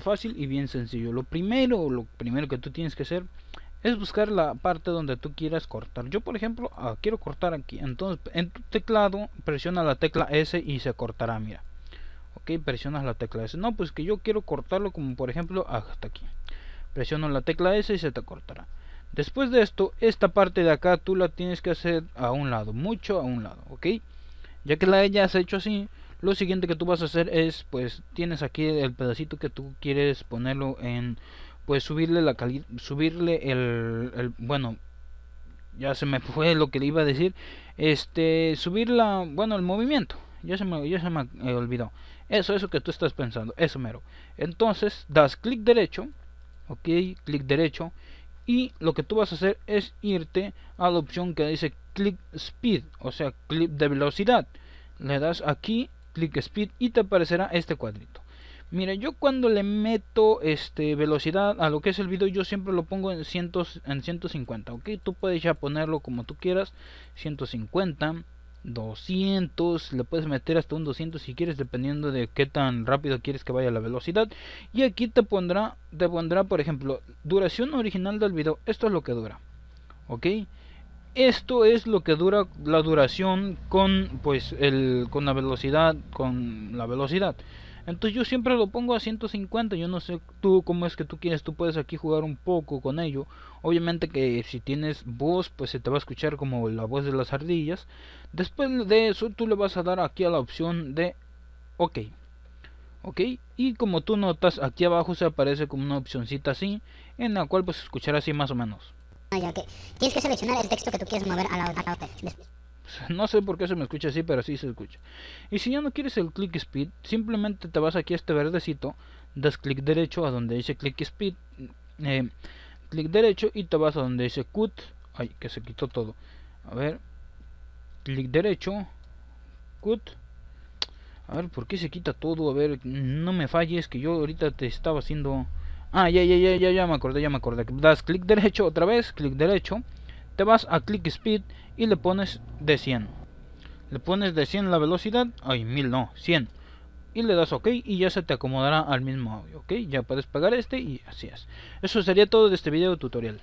fácil y bien sencillo. Lo primero, lo primero que tú tienes que hacer es buscar la parte donde tú quieras cortar. Yo, por ejemplo, ah, quiero cortar aquí. Entonces, en tu teclado presiona la tecla S y se cortará, mira. Ok, presionas la tecla S. No, pues que yo quiero cortarlo como por ejemplo ah, hasta aquí. Presiono la tecla S y se te cortará. Después de esto, esta parte de acá tú la tienes que hacer a un lado, mucho a un lado, ok. Ya que la hayas hecho así, lo siguiente que tú vas a hacer es pues tienes aquí el pedacito que tú quieres ponerlo en pues subirle la calidad subirle el, bueno ya se me fue lo que le iba a decir este subir la bueno el movimiento ya se me, ya se eh, olvidó eso eso que tú estás pensando eso mero entonces das clic derecho ok clic derecho y lo que tú vas a hacer es irte a la opción que dice clic speed o sea clic de velocidad le das aquí clic speed y te aparecerá este cuadrito. Mira, yo cuando le meto este velocidad a lo que es el video, yo siempre lo pongo en, cientos, en 150, ¿ok? Tú puedes ya ponerlo como tú quieras, 150, 200, le puedes meter hasta un 200 si quieres, dependiendo de qué tan rápido quieres que vaya la velocidad. Y aquí te pondrá, te pondrá, por ejemplo, duración original del video, esto es lo que dura, ¿ok? esto es lo que dura la duración con pues el con la velocidad con la velocidad entonces yo siempre lo pongo a 150 yo no sé tú cómo es que tú quieres tú puedes aquí jugar un poco con ello obviamente que si tienes voz pues se te va a escuchar como la voz de las ardillas después de eso tú le vas a dar aquí a la opción de ok ok y como tú notas aquí abajo se aparece como una opcioncita así en la cual pues escuchar así más o menos que ah, tienes que seleccionar el texto que tú quieres mover a la, no sé por qué se me escucha así, pero sí se escucha. Y si ya no quieres el click speed, simplemente te vas aquí a este verdecito, das clic derecho a donde dice click speed, eh, clic derecho y te vas a donde dice cut, ay, que se quitó todo. A ver, clic derecho, cut. A ver, ¿por qué se quita todo? A ver, no me falles, que yo ahorita te estaba haciendo... Ah, ya, ya, ya, ya, ya me acordé, ya me acordé. Das clic derecho otra vez, clic derecho. Te vas a click speed y le pones de 100. Le pones de 100 la velocidad. Ay, 1000 no, 100. Y le das OK y ya se te acomodará al mismo audio, ¿ok? Ya puedes pagar este y así es. Eso sería todo de este video tutorial.